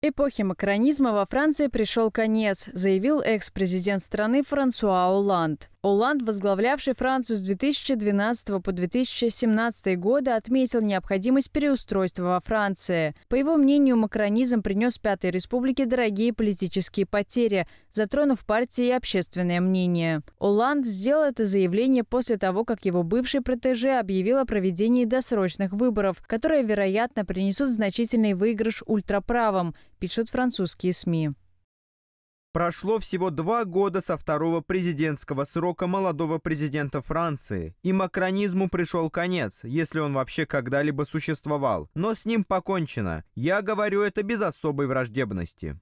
Эпохе макронизма во Франции пришел конец, заявил экс-президент страны Франсуа Оланд. Оланд, возглавлявший Францию с 2012 по 2017 годы, отметил необходимость переустройства во Франции. По его мнению, макронизм принес Пятой Республике дорогие политические потери, затронув партии и общественное мнение. Оланд сделал это заявление после того, как его бывший протеже объявил о проведении досрочных выборов, которые, вероятно, принесут значительный выигрыш ультраправым, пишут французские СМИ. Прошло всего два года со второго президентского срока молодого президента Франции, и макронизму пришел конец, если он вообще когда-либо существовал. Но с ним покончено. Я говорю это без особой враждебности.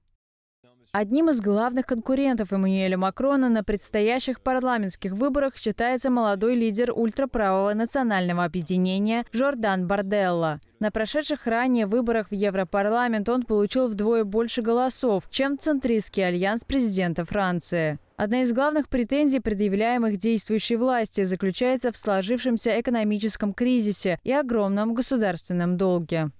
Одним из главных конкурентов Эммануэля Макрона на предстоящих парламентских выборах считается молодой лидер ультраправого национального объединения Жордан Барделла. На прошедших ранее выборах в Европарламент он получил вдвое больше голосов, чем центристский альянс президента Франции. Одна из главных претензий, предъявляемых действующей власти, заключается в сложившемся экономическом кризисе и огромном государственном долге.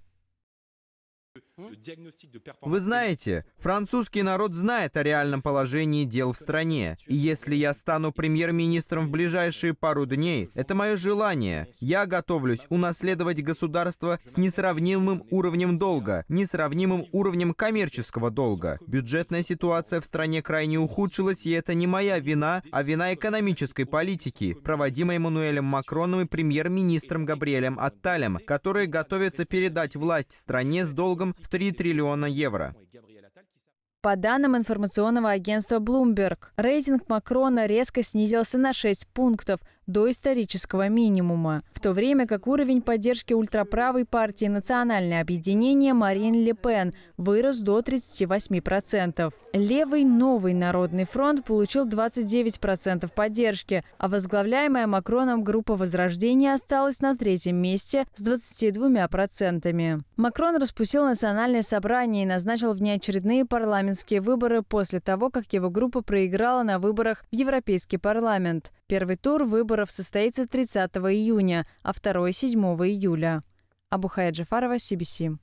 Вы знаете, французский народ знает о реальном положении дел в стране. И если я стану премьер-министром в ближайшие пару дней, это мое желание. Я готовлюсь унаследовать государство с несравнимым уровнем долга, несравнимым уровнем коммерческого долга. Бюджетная ситуация в стране крайне ухудшилась, и это не моя вина, а вина экономической политики, проводимой Эммануэлем Макроном и премьер-министром Габриэлем Атталем, которые готовятся передать власть стране с долгом в 3 триллиона евро. По данным информационного агентства Bloomberg, рейтинг Макрона резко снизился на 6 пунктов – до исторического минимума, в то время как уровень поддержки ультраправой партии «Национальное объединение» Марин Ле Пен вырос до 38%. Левый новый Народный фронт получил 29% поддержки, а возглавляемая Макроном группа Возрождения осталась на третьем месте с 22%. Макрон распустил национальное собрание и назначил внеочередные парламентские выборы после того, как его группа проиграла на выборах в Европейский парламент. Первый тур выборов выборов состоится 30 июня, а второй – 7 июля. Абухая Джафарова, CBC.